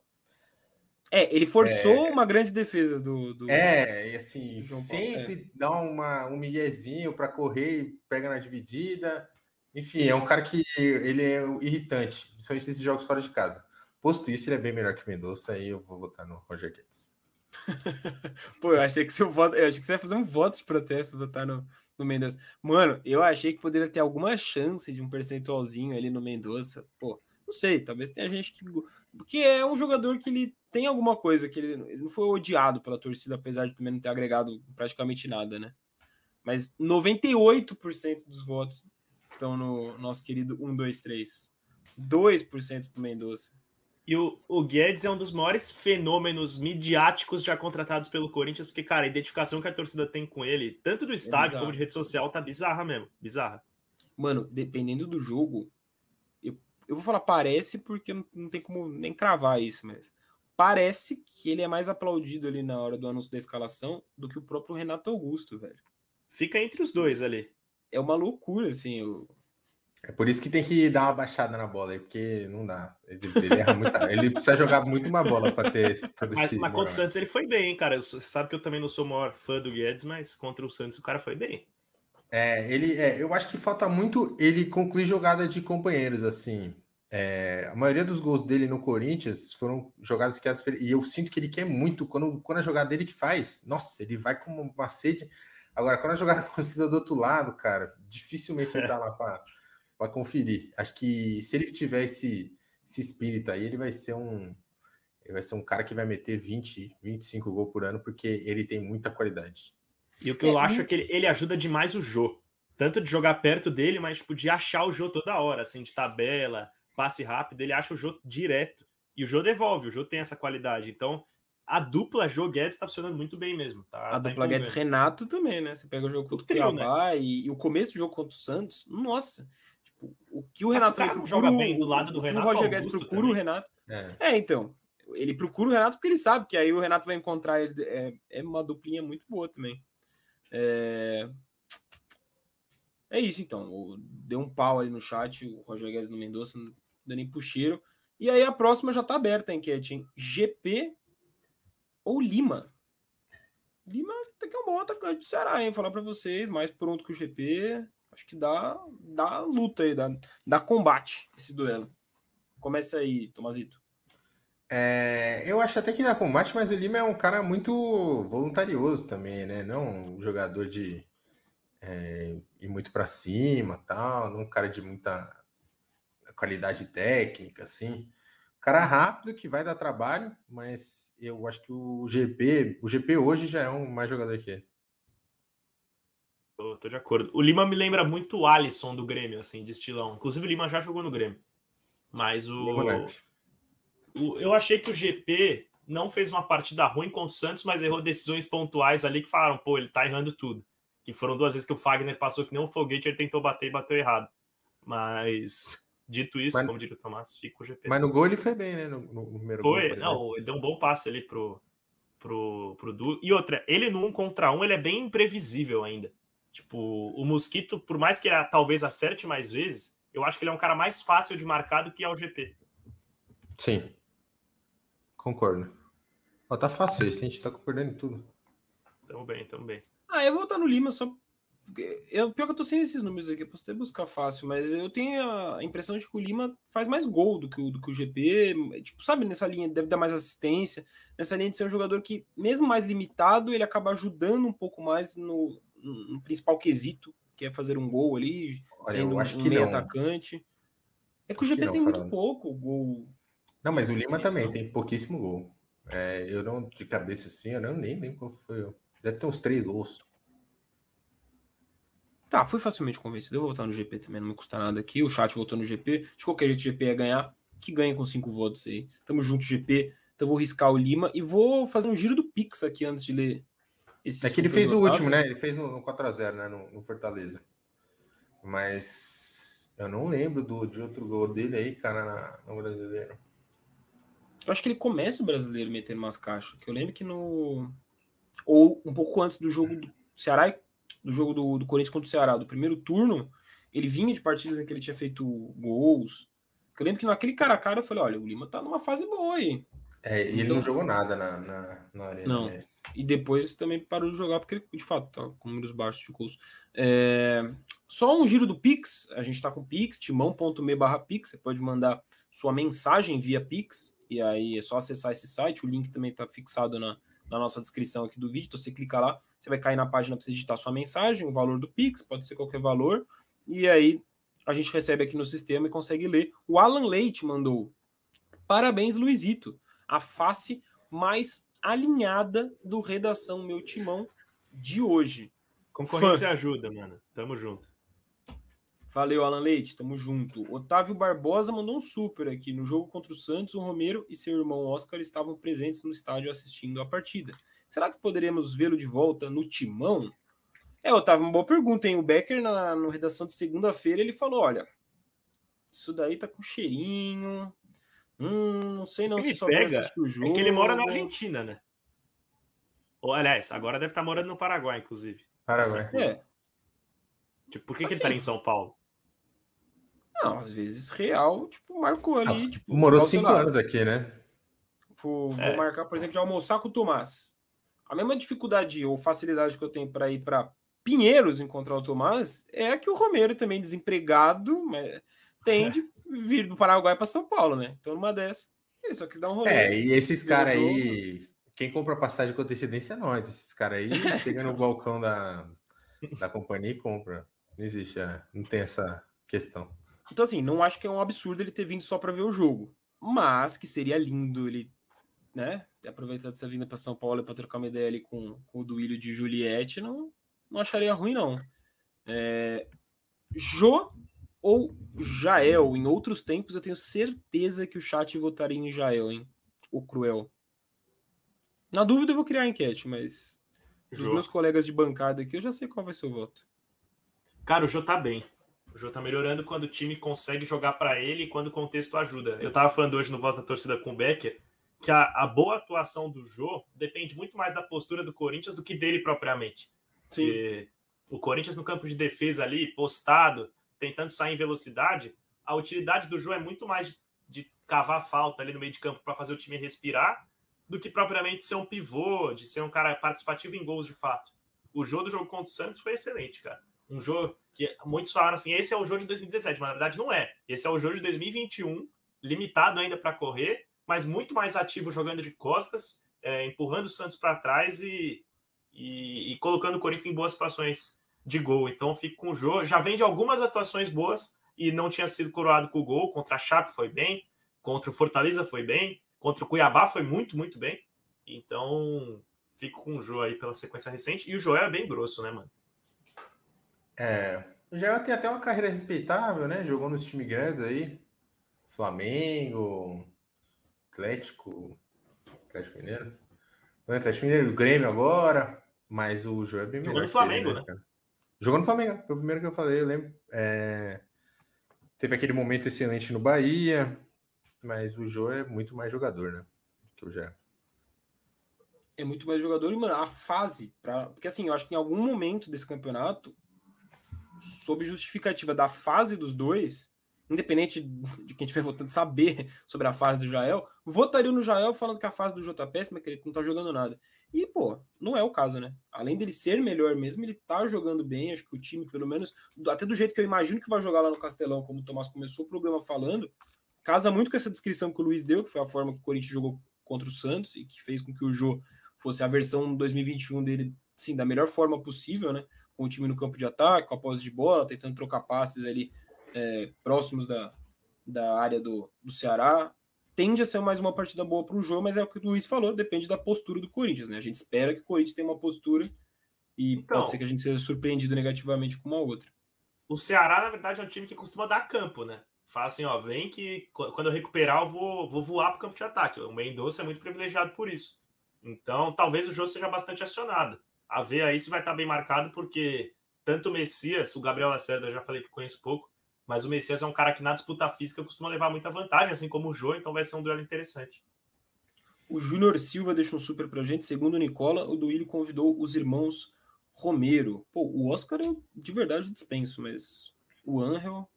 É, ele forçou é, uma grande defesa do. do é, e assim, é. sempre é. dá uma, um milhezinho para correr, pega na dividida. Enfim, é um cara que ele é irritante, principalmente nesses jogos fora de casa. Posto isso, ele é bem melhor que Mendonça e eu vou votar no Roger Guedes. Pô, eu achei que seu voto. Eu achei que você ia fazer um voto de protesto votar no, no Mendonça. Mano, eu achei que poderia ter alguma chance de um percentualzinho ali no Mendonça. Pô, não sei, talvez tenha gente que. Porque é um jogador que ele tem alguma coisa, que ele, ele não foi odiado pela torcida, apesar de também não ter agregado praticamente nada, né? Mas 98% dos votos estão no nosso querido 1, 2, 3. 2% pro Mendonça. E o, o, Guedes é um dos maiores fenômenos midiáticos já contratados pelo Corinthians, porque, cara, a identificação que a torcida tem com ele, tanto do estádio é como de rede social, tá bizarra mesmo. Bizarra. Mano, dependendo do jogo, eu vou falar parece porque não, não tem como nem cravar isso, mas parece que ele é mais aplaudido ali na hora do anúncio da escalação do que o próprio Renato Augusto, velho. Fica entre os dois ali. É uma loucura, assim. Eu... É por isso que tem que dar uma baixada na bola aí, porque não dá. Ele, ele erra muita, ele precisa jogar muito uma bola para ter todo esse. Mas, mas contra o Santos ele foi bem, hein, cara. Você sabe que eu também não sou o maior fã do Guedes, mas contra o Santos o cara foi bem. É, ele, é, eu acho que falta muito ele concluir jogada de companheiros, assim. É, a maioria dos gols dele no Corinthians foram jogadas criadas ele, e eu sinto que ele quer muito, quando, quando a jogada dele que faz, nossa, ele vai com uma sede. Agora, quando a jogada acontecida do outro lado, cara, dificilmente ele tá lá para conferir. Acho que se ele tiver esse, esse espírito aí, ele vai ser um, ele vai ser um cara que vai meter 20, 25 gols por ano, porque ele tem muita qualidade. E o que é, eu acho é que ele, ele ajuda demais o Jô. Tanto de jogar perto dele, mas tipo, de achar o Jô toda hora, assim, de tabela, passe rápido, ele acha o Jô direto. E o Jô devolve, o Jô tem essa qualidade. Então, a dupla Jô Guedes tá funcionando muito bem mesmo. Tá, a tá dupla Guedes Renato também, né? Você pega o jogo contra o né? Cuiabá né? e, e, o começo do jogo contra o Santos, nossa. Tipo, o que o Renato Mas, procura, joga bem do lado do Renato. O Roger Guedes procura também. o Renato. É. é. então. Ele procura o Renato porque ele sabe que aí o Renato vai encontrar ele. É, é uma duplinha muito boa também. É... é isso então. Deu um pau ali no chat, o Roger Guedes no Mendonça, não deu nem puxeiro. E aí a próxima já tá aberta a enquete, hein? GP ou Lima? Lima tem tá que é um bom atacante do Ceará, hein? Falar para vocês, mais pronto que o GP. Acho que dá, dá luta aí, dá, dá combate esse duelo. Começa aí, Tomazito. É, eu acho até que dá combate, mas o Lima é um cara muito voluntarioso também, né? Não um jogador de é, ir muito para cima, tal, não um cara de muita qualidade técnica, assim. Cara rápido que vai dar trabalho, mas eu acho que o GP, o GP hoje já é um mais jogador que ele. Tô, tô de acordo. O Lima me lembra muito o Alisson do Grêmio, assim, de estilão. Inclusive o Lima já jogou no Grêmio. Mas o eu achei que o GP não fez uma partida ruim contra o Santos, mas errou decisões pontuais ali que falaram, pô, ele tá errando tudo. Que foram duas vezes que o Fagner passou que nem um foguete, ele tentou bater e bateu errado. Mas, dito isso, mas, como diria o Tomás, fica o GP. Mas no gol ele foi bem, né? No, no primeiro foi, gol. não, ele deu um bom passe ali pro, pro, pro Du. E outra, ele no um contra um, ele é bem imprevisível ainda. Tipo, o Mosquito, por mais que ele talvez acerte mais vezes, eu acho que ele é um cara mais fácil de marcar do que é o GP. Sim, Concordo. Ó, tá fácil isso, a gente tá concordando em tudo. Tamo bem, tamo bem. Ah, eu vou estar no Lima só. Eu, pior que eu tô sem esses números aqui, eu posso até buscar fácil, mas eu tenho a impressão de que o Lima faz mais gol do que o, do que o GP. Tipo, sabe, nessa linha deve dar mais assistência, nessa linha de ser um jogador que, mesmo mais limitado, ele acaba ajudando um pouco mais no, no principal quesito, que é fazer um gol ali, Olha, sendo eu acho um que meio não. atacante. É que acho o GP que não, tem muito pouco gol não, mas o Lima também tem pouquíssimo gol. É, eu não, de cabeça assim, eu não, nem lembro qual foi. Deve ter uns três gols. Tá, fui facilmente convencido. Eu vou votar no GP também, não me custa nada aqui. O chat votou no GP. De qualquer jeito, o GP ia ganhar. Que ganha com cinco votos aí. Tamo junto, GP. Então vou riscar o Lima e vou fazer um giro do Pix aqui antes de ler esse. É que ele fez o último, né? Ele fez no, no 4x0, né? No, no, Fortaleza. Mas eu não lembro do, de outro gol dele aí, cara, na, no brasileiro. Eu acho que ele começa o brasileiro metendo umas caixas. Que eu lembro que no. Ou um pouco antes do jogo do Ceará, do jogo do, do Corinthians contra o Ceará, do primeiro turno, ele vinha de partidas em que ele tinha feito gols. Que eu lembro que naquele cara a cara eu falei: olha, o Lima tá numa fase boa aí. É, e ele então, não jogou nada na, na, na arena. Não. E depois também parou de jogar, porque ele, de fato, tá com números baixos de gols. É... Só um giro do Pix. A gente tá com Pix, timão.me barra Pix. Você pode mandar sua mensagem via Pix, e aí é só acessar esse site, o link também está fixado na, na nossa descrição aqui do vídeo. Então você clica lá, você vai cair na página para você digitar sua mensagem, o valor do Pix, pode ser qualquer valor, e aí a gente recebe aqui no sistema e consegue ler. O Alan Leite mandou: Parabéns, Luizito, a face mais alinhada do Redação Meu Timão de hoje. Concorrência Fã. ajuda, mano. Tamo junto. Valeu, Alan Leite, tamo junto. Otávio Barbosa mandou um super aqui. No jogo contra o Santos, o Romero e seu irmão Oscar estavam presentes no estádio assistindo a partida. Será que poderemos vê-lo de volta no timão? É, Otávio, uma boa pergunta, hein? O Becker, na, no redação de segunda-feira, ele falou: olha, isso daí tá com cheirinho. Hum, não sei não ele se só pega, assistir o jogo. É que ele mora na Argentina, né? Ou, aliás, agora deve estar tá morando no Paraguai, inclusive. Paraguai. É. Tipo, por que, assim, que ele tá em São Paulo? Não, às vezes real, tipo, marcou ali. Ah, tipo, morou cinco anos aqui, né? Vou, vou é. marcar, por exemplo, de almoçar com o Tomás. A mesma dificuldade ou facilidade que eu tenho para ir para Pinheiros encontrar o Tomás é que o Romero também desempregado né, tem é. de vir do Paraguai para São Paulo, né? Então, numa dessas, ele só quis dar um rolê. É, e esses caras aí, quem compra passagem com antecedência é nós. Esses caras aí chega no balcão da, da companhia e compra. Não existe, é, não tem essa questão. Então, assim, não acho que é um absurdo ele ter vindo só para ver o jogo, mas que seria lindo ele, né, ter aproveitado essa vinda para São Paulo para trocar uma ideia ali com, com o Duílio de Juliette, não, não acharia ruim, não. É, Jô ou Jael, em outros tempos eu tenho certeza que o chat votaria em Jael, hein? O cruel. Na dúvida eu vou criar a enquete, mas os meus colegas de bancada aqui eu já sei qual vai ser o voto. Cara, o Jô tá bem. O Jô tá melhorando quando o time consegue jogar para ele e quando o contexto ajuda. Eu tava falando hoje no Voz da Torcida com o Becker que a, a boa atuação do Jô depende muito mais da postura do Corinthians do que dele propriamente. Sim. E, o Corinthians no campo de defesa ali, postado, tentando sair em velocidade, a utilidade do Jô é muito mais de, de cavar falta ali no meio de campo para fazer o time respirar do que propriamente ser um pivô, de ser um cara participativo em gols de fato. O jogo do jogo contra o Santos foi excelente, cara. Um jogo que muitos falaram assim: esse é o jogo de 2017, mas na verdade não é. Esse é o jogo de 2021, limitado ainda para correr, mas muito mais ativo jogando de costas, é, empurrando o Santos para trás e, e, e, colocando o Corinthians em boas situações de gol. Então fico com o jogo Já vem de algumas atuações boas e não tinha sido coroado com o gol. Contra a Chape foi bem, contra o Fortaleza foi bem, contra o Cuiabá foi muito, muito bem. Então fico com o Jô aí pela sequência recente. E o Joel é bem grosso, né, mano? É, o Jael tem até uma carreira respeitável, né? Jogou nos times grandes aí. Flamengo, Atlético, Atlético Mineiro. Não, é Atlético Mineiro, Grêmio agora, mas o Joel é bem melhor. Jogou no Flamengo, ele, né? né? Jogou no Flamengo, foi o primeiro que eu falei, eu lembro. É... Teve aquele momento excelente no Bahia, mas o Joel é muito mais jogador, né? Que o Jael. É muito mais jogador e, mano, a fase, pra... porque assim, eu acho que em algum momento desse campeonato, sob justificativa da fase dos dois, independente de quem estiver votando saber sobre a fase do Jael, votariam no Jael falando que a fase do Jota é péssima, que ele não tá jogando nada. E, pô, não é o caso, né? Além dele ser melhor mesmo, ele tá jogando bem, acho que o time, pelo menos, até do jeito que eu imagino que vai jogar lá no Castelão, como o Tomás começou o programa falando, casa muito com essa descrição que o Luiz deu, que foi a forma que o Corinthians jogou contra o Santos e que fez com que o Jô fosse a versão 2021 dele, sim, da melhor forma possível, né? com o time no campo de ataque, com a posse de bola, tentando trocar passes ali é, próximos da, da área do, do Ceará. Tende a ser mais uma partida boa para o jogo, mas é o que o Luiz falou, depende da postura do Corinthians, né? A gente espera que o Corinthians tenha uma postura e então, pode ser que a gente seja surpreendido negativamente com uma outra. O Ceará, na verdade, é um time que costuma dar campo, né? Fala assim, ó, vem que quando eu recuperar eu vou, vou voar para o campo de ataque. O Mendonça é muito privilegiado por isso. Então, talvez o jogo seja bastante acionado a ver aí se vai estar tá bem marcado, porque tanto o Messias, o Gabriel Lacerda, já falei que conheço pouco, mas o Messias é um cara que na disputa física costuma levar muita vantagem, assim como o Jô, então vai ser um duelo interessante. O Júnior Silva deixou um super pra gente. Segundo o Nicola, o Duílio convidou os irmãos Romero. Pô, o Oscar eu de verdade dispenso, mas o Angel.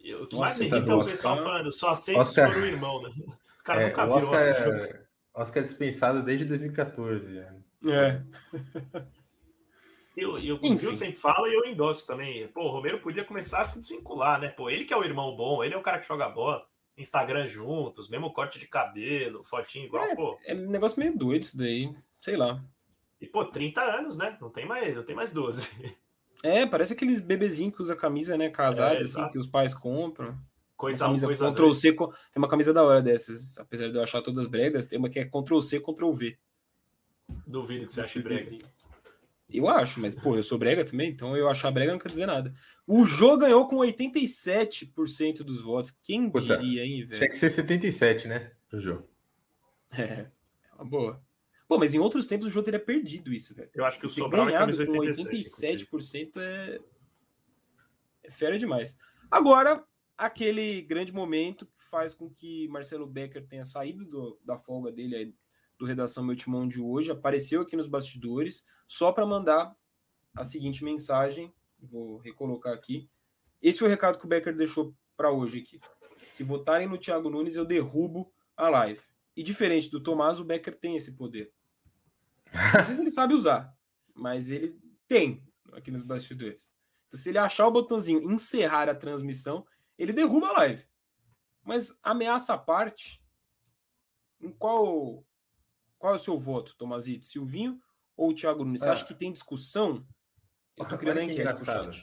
Eu, o que mais me tá irrita é o pessoal falando, só aceito Oscar... se o irmão, né? Os caras é, nunca viram Oscar, Oscar, é... Oscar é dispensado desde 2014. Né? É. Eu, eu, o Wilson fala e eu endosso também. Pô, o Romero podia começar a se desvincular, né? Pô, ele que é o irmão bom, ele é o cara que joga bola. Instagram juntos, mesmo corte de cabelo, fotinho igual, é, pô. É um negócio meio doido isso daí, sei lá. E, pô, 30 anos, né? Não tem mais, não tem mais 12. É, parece aqueles bebezinhos que usa camisa, né? Casada, é, assim, que os pais compram. Coisa, uma camisa coisa Ctrl C, Tem uma camisa da hora dessas, apesar de eu achar todas bregas, tem uma que é Ctrl C, Ctrl V. Duvido que você ache brega. Eu acho, mas, pô, eu sou brega também, então eu achar brega não quer dizer nada. O Jô ganhou com 87% dos votos. Quem Puta, diria, hein, velho? Tinha que ser 77, né, pro Jô. É, é, uma boa. Pô, mas em outros tempos o Jô teria perdido isso, velho. Eu acho que o Sobral ganhado é com 87%, com 87 é... é fera demais. Agora, aquele grande momento que faz com que Marcelo Becker tenha saído do, da folga dele do Redação Meu Timão de hoje, apareceu aqui nos bastidores, só para mandar a seguinte mensagem. Vou recolocar aqui. Esse é o recado que o Becker deixou para hoje aqui. Se votarem no Thiago Nunes, eu derrubo a live. E diferente do Tomás, o Becker tem esse poder. Não sei se ele sabe usar, mas ele tem aqui nos bastidores. Então, se ele achar o botãozinho encerrar a transmissão, ele derruba a live. Mas ameaça à parte, em qual qual é o seu voto, Tomazito? Silvinho ou Thiago Nunes? Você ah. acha que tem discussão? Eu tô criando a engraçado.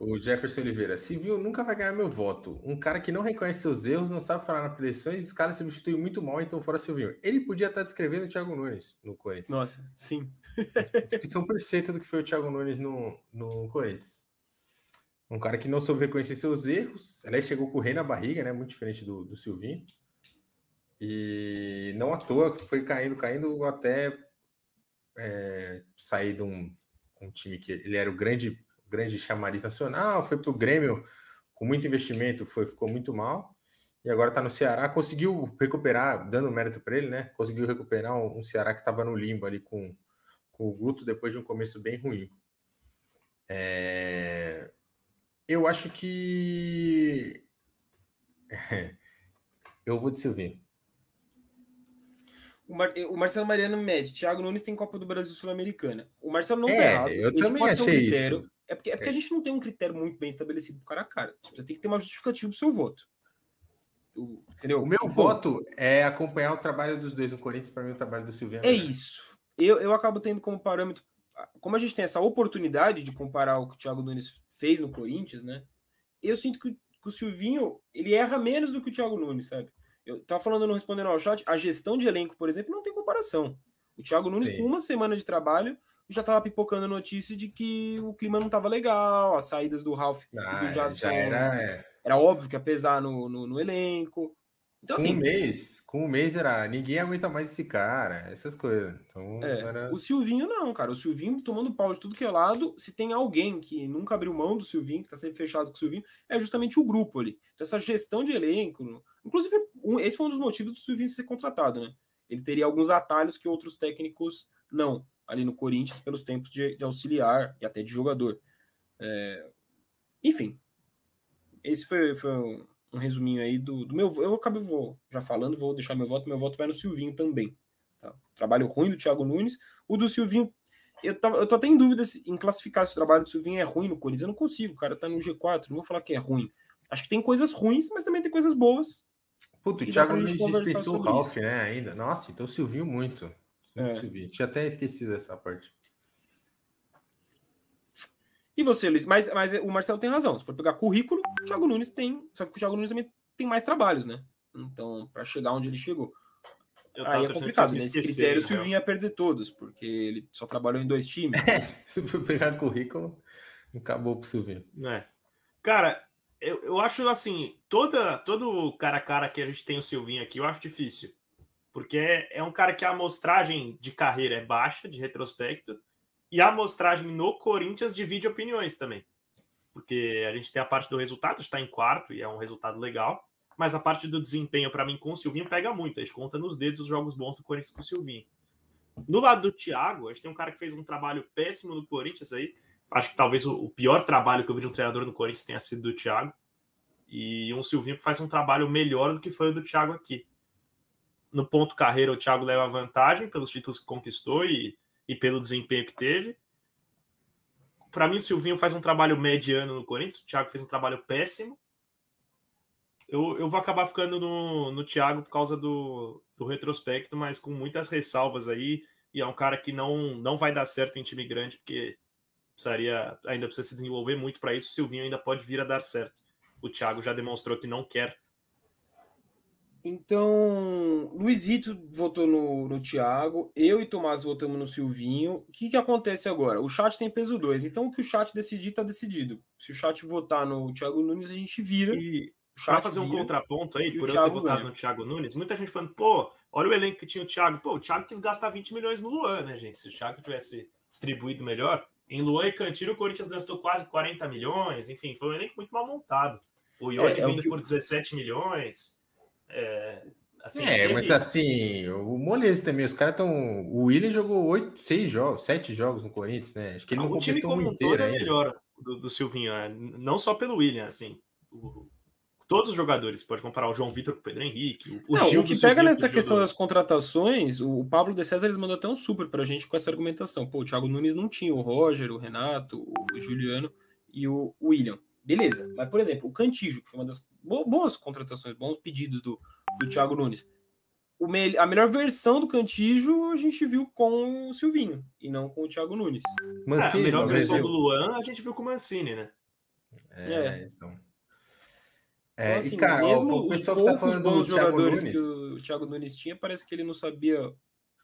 O Jefferson Oliveira, Silvinho nunca vai ganhar meu voto. Um cara que não reconhece seus erros, não sabe falar na preleções, esse cara substituiu muito mal, então fora Silvinho. Ele podia estar descrevendo o Thiago Nunes no Corinthians. Nossa, sim. Descrição perfeita do que foi o Thiago Nunes no, no Corinthians. Um cara que não soube reconhecer seus erros. Aliás, chegou com o rei na barriga, né? Muito diferente do, do Silvinho. E não à toa foi caindo, caindo até é, sair de um, um, time que ele era o grande, grande chamariz nacional, foi para o Grêmio com muito investimento, foi, ficou muito mal. E agora está no Ceará, conseguiu recuperar, dando mérito para ele, né? Conseguiu recuperar um, Ceará que estava no limbo ali com, com o Guto depois de um começo bem ruim. É... Eu acho que. eu vou de servir. O, Mar... o, Marcelo Mariano mede. Thiago Nunes tem Copa do Brasil Sul-Americana. O Marcelo não tá é, tá errado. Eu isso também achei um critério. isso. É porque, é porque é. a gente não tem um critério muito bem estabelecido cara a cara. Tipo, você tem que ter uma justificativa do seu voto. entendeu? O meu voto, é acompanhar o trabalho dos dois no Corinthians, para mim, o trabalho do Silviano. É, é isso. Eu, eu acabo tendo como parâmetro. Como a gente tem essa oportunidade de comparar o que o Thiago Nunes fez no Corinthians, né? Eu sinto que, que o Silvinho ele erra menos do que o Thiago Nunes, sabe? Eu tava falando não respondendo ao chat, a gestão de elenco, por exemplo, não tem comparação. O Thiago Nunes, Sim. com uma semana de trabalho, já tava pipocando notícia de que o clima não tava legal, as saídas do Ralf ah, e do ah, Jadson. Era, é. era óbvio que ia pesar no, no, no elenco. Então, assim, um mês, com um mês era ninguém aguenta mais esse cara, essas coisas. Então, é, era... O Silvinho não, cara. O Silvinho tomando pau de tudo que é lado. Se tem alguém que nunca abriu mão do Silvinho, que tá sempre fechado com o Silvinho, é justamente o grupo ali. Então, essa gestão de elenco, inclusive um, esse foi um dos motivos do Silvinho ser contratado, né? Ele teria alguns atalhos que outros técnicos não, ali no Corinthians, pelos tempos de, de auxiliar e até de jogador. É, enfim, esse foi, foi um, um resuminho aí do, do, meu. Eu acabei vou, já falando, vou deixar meu voto. Meu voto vai no Silvinho também. Tá? Trabalho ruim do Thiago Nunes. O do Silvinho, eu, tava, eu tô até em dúvida se, em classificar se o trabalho do Silvinho é ruim no Corinthians. Eu não consigo, O cara. Tá no G4, não vou falar que é ruim. Acho que tem coisas ruins, mas também tem coisas boas. Puto, o Thiago Nunes dispensou o Ralf, né? Ainda. Nossa, então Silvinho muito. É. Silvinho. Tinha até esquecido essa parte. E você, Luiz? Mas, mas o Marcelo tem razão. Se for pegar currículo, o Thiago Nunes tem. Só que o Thiago Nunes também tem mais trabalhos, né? Então, para chegar onde ele chegou. Eu Aí é complicado. Nesse né? critério, né? o Silvinho ia perder todos, porque ele só trabalhou em dois times. se for pegar currículo, acabou pro Silvinho. É. Cara, eu, eu acho assim, toda, todo cara a cara que a gente tem o Silvinho aqui, eu acho difícil. Porque é, é um cara que a amostragem de carreira é baixa, de retrospecto, e a amostragem no Corinthians divide opiniões também. Porque a gente tem a parte do resultado, está em quarto e é um resultado legal, mas a parte do desempenho, para mim, com o Silvinho pega muito. A gente conta nos dedos os jogos bons do Corinthians com o Silvinho. No lado do Thiago, a gente tem um cara que fez um trabalho péssimo no Corinthians aí, Acho que talvez o pior trabalho que eu vi de um treinador no Corinthians tenha sido do Thiago. E um Silvinho que faz um trabalho melhor do que foi o do Thiago aqui. No ponto carreira, o Thiago leva vantagem pelos títulos que conquistou e, e pelo desempenho que teve. Para mim, o Silvinho faz um trabalho mediano no Corinthians, o Thiago fez um trabalho péssimo. Eu, eu vou acabar ficando no, no Thiago por causa do, do retrospecto, mas com muitas ressalvas aí. E é um cara que não, não vai dar certo em time grande, porque precisaria ainda precisa se desenvolver muito para isso. O Silvinho ainda pode vir a dar certo. O Thiago já demonstrou que não quer. Então, Luizito votou no, no Thiago, eu e Tomás votamos no Silvinho. O que, que acontece agora? O chat tem peso 2, então o que o chat decidir está decidido. Se o chat votar no Thiago Nunes, a gente vira. E para fazer um vira, contraponto aí, por eu ter votado ganha. no Thiago Nunes, muita gente falando, pô, olha o elenco que tinha o Thiago. Pô, o Thiago quis gastar 20 milhões no Luan, né, gente? Se o Thiago tivesse distribuído melhor, em Luan e Cantino, o Corinthians gastou quase 40 milhões. Enfim, foi um elenco muito mal montado. O Ione é, é vindo que... por 17 milhões. É, assim, é mas assim, o Moleza também, os caras estão. O William jogou 8, 6 jogos, 7 jogos no Corinthians, né? Acho que ele ah, não o time como um todo é melhor do, do Silvinho, né? não só pelo William, assim. O, todos os jogadores. Você pode comparar o João Vitor com o Pedro Henrique. O, não, Gil, o que pega nessa questão das contratações, o Pablo de César eles mandou até um super pra gente com essa argumentação. Pô, o Thiago Nunes não tinha o Roger, o Renato, o uhum. Juliano e o William. Beleza, mas por exemplo, o Cantijo, que foi uma das boas contratações, bons pedidos do, do Thiago Nunes. Me a melhor versão do Cantijo a gente viu com o Silvinho e não com o Thiago Nunes. Mancini, é, a melhor versão viu. do Luan a gente viu com o Mancini, né? é. é então. Então, é, então, assim, e, cara, mesmo o, o os tá poucos tá bons jogadores Nunes... que o Thiago Nunes tinha, parece que ele não sabia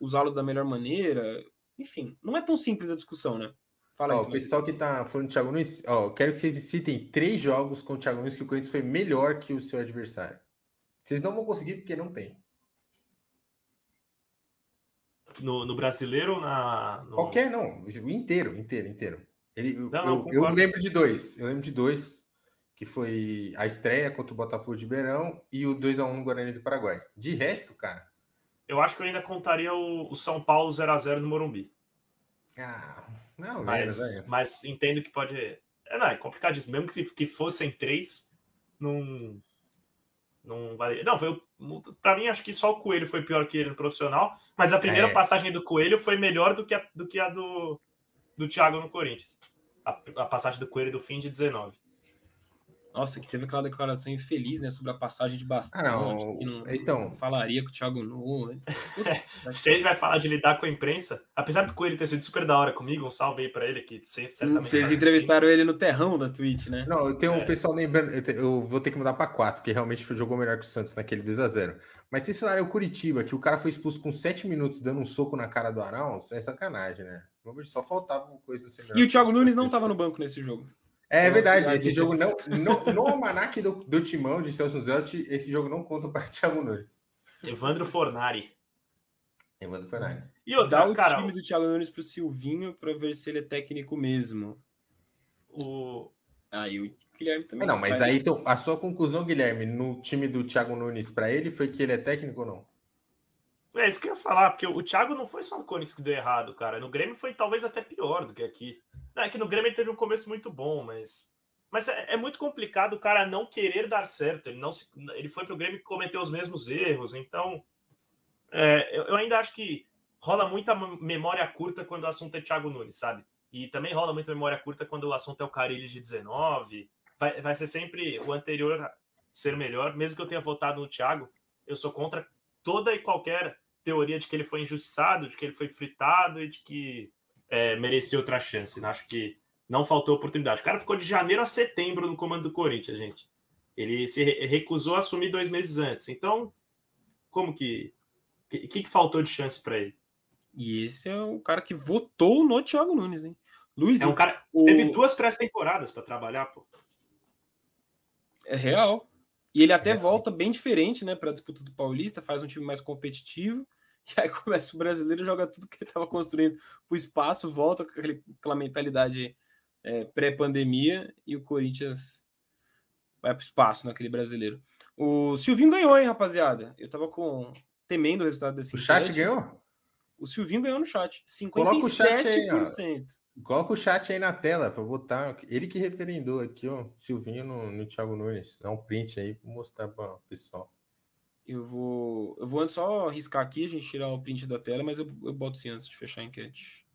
usá-los da melhor maneira. Enfim, não é tão simples a discussão, né? Fala ó, aí, o pessoal que tá falando do Thiago Nunes, ó, quero que vocês citem três jogos com o Thiago Nunes que o Corinthians foi melhor que o seu adversário. Vocês não vão conseguir porque não tem. No, no brasileiro ou na. No... Qualquer, não. Inteiro, inteiro, inteiro. Ele, não, eu, não, eu lembro de dois. Eu lembro de dois que foi a estreia contra o Botafogo de Beirão e o 2 a 1 no Guarani do Paraguai. De resto, cara. Eu acho que eu ainda contaria o, São Paulo 0 a 0 no Morumbi. Ah, não, mas, era, mas entendo que pode. É, não, é complicadíssimo. Mesmo que, que fossem três, não. Não vale. Não, foi. Pra mim, acho que só o Coelho foi pior que ele no profissional. Mas a primeira é. passagem do Coelho foi melhor do que a do, que a do, do Thiago no Corinthians. A, a passagem do Coelho do fim de 19. Nossa, que teve aquela declaração infeliz, né? Sobre a passagem de bastão. Ah, não. não, então... Não falaria com o Thiago Nunes. Né? Se ele vai falar de lidar com a imprensa, apesar do Coelho ter sido super da hora comigo, um salve aí pra ele, que hum, certamente... Vocês entrevistaram ele no terrão da Twitch, né? Não, eu tenho é. um pessoal lembrando... Eu, te, eu vou ter que mudar pra 4, porque realmente jogou melhor que o Santos naquele 2x0. Mas se esse cenário é o Curitiba, que o cara foi expulso com 7 minutos dando um soco na cara do Arão, isso é sacanagem, né? Só faltava coisa... assim. E o Thiago Nunes não tava no banco nesse jogo. É então, assim, verdade, esse vida. jogo não. No, no almanac do, do Timão de Celso Zelti, esse jogo não conta para Thiago Nunes. Evandro Fornari. Evandro Fornari. E eu, Dá o cara, time do Thiago Nunes pro Silvinho para ver se ele é técnico mesmo. O. Aí ah, o Guilherme também. Ah, não, mas aí então, a sua conclusão, Guilherme, no time do Thiago Nunes para ele foi que ele é técnico ou não? É isso que eu ia falar, porque o Thiago não foi só no Corinthians que deu errado, cara. No Grêmio foi talvez até pior do que aqui. Não, é que no Grêmio ele teve um começo muito bom, mas. Mas é, é muito complicado o cara não querer dar certo. Ele, não se... ele foi pro Grêmio e cometeu os mesmos erros. Então, é, eu, eu ainda acho que rola muita memória curta quando o assunto é Thiago Nunes, sabe? E também rola muita memória curta quando o assunto é o Carilli de 19. Vai, vai ser sempre o anterior ser melhor. Mesmo que eu tenha votado no Thiago, eu sou contra toda e qualquer teoria de que ele foi injustiçado, de que ele foi fritado e de que é, merecia outra chance. Né? Acho que não faltou oportunidade. O cara ficou de janeiro a setembro no comando do Corinthians, gente. Ele se recusou a assumir dois meses antes. Então, como que. O que, que, faltou de chance para ele? E esse é o cara que votou no Thiago Nunes, hein? Luiz. É um cara. O... Teve duas pré-temporadas para trabalhar, pô. É real. E ele até é. volta bem diferente, né, para a disputa do Paulista, faz um time mais competitivo. E aí começa o brasileiro, joga tudo que ele estava construindo para o espaço, volta com aquele, aquela mentalidade é, pré-pandemia e o Corinthians vai para o espaço naquele brasileiro. O Silvinho ganhou, hein, rapaziada? Eu tava com temendo o resultado desse. O chat ganhou? O Silvinho ganhou no chat. 57%. Coloca o chat aí, Coloca o chat aí na tela para botar. Ele que referendou aqui, ó, Silvinho no, no Thiago Nunes. Dá um print aí para mostrar para o pessoal. Eu vou. Eu vou antes só riscar aqui, a gente tirar o print da tela, mas eu, eu boto sim antes de fechar a enquete.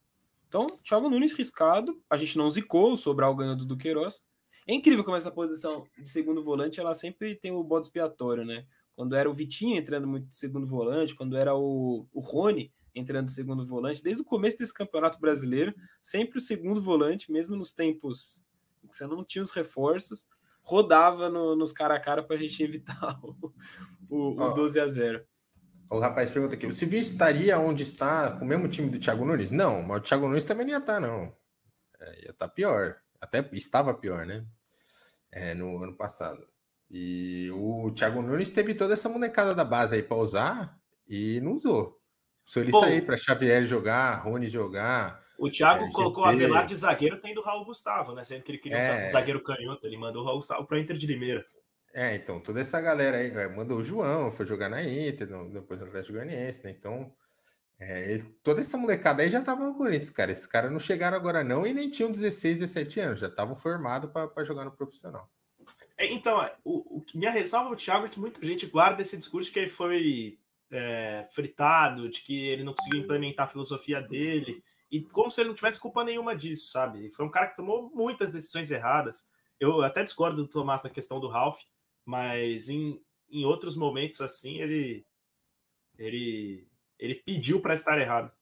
Então, Thiago Nunes riscado. A gente não zicou, o Sobral ganhando do Queiroz. É incrível como essa posição de segundo volante ela sempre tem o bode expiatório, né? Quando era o Vitinho entrando muito de segundo volante, quando era o, o Rony, entrando segundo volante. Desde o começo desse campeonato brasileiro, sempre o segundo volante, mesmo nos tempos que você não tinha os reforços, rodava no, nos cara a cara para a gente evitar o, o, o 12 a 0. O rapaz pergunta aqui: o Civil estaria onde está com o mesmo time do Thiago Nunes? Não, mas o Thiago Nunes também não ia estar, tá, não. É, ia estar tá pior. Até estava pior, né? É, no ano passado. E o Thiago Nunes teve toda essa molecada da base aí para usar e não usou. Se ele Bom, sair para Xavier jogar, Rony jogar. O Thiago é, colocou o Avelar de zagueiro, tendo o Raul Gustavo, né? Sendo que ele queria é... um zagueiro canhoto, ele mandou o Raul Gustavo para Inter de Limeira. É, então, toda essa galera aí, é, mandou o João, foi jogar na Inter, no, depois no Atlético Goianiense, né? Então, é, ele, toda essa molecada aí já tava no Corinthians, cara. Esses caras não chegaram agora não e nem tinham 16, 17 anos, já estavam formados para jogar no profissional. É, então, é, o, o, minha ressalva o Thiago é que muita gente guarda esse discurso que ele foi é, fritado, de que ele não conseguiu implementar a filosofia dele, e como se ele não tivesse culpa nenhuma disso, sabe? Ele foi um cara que tomou muitas decisões erradas. Eu até discordo do Tomás na questão do Ralph, mas em, em outros momentos assim, ele ele ele pediu para estar errado.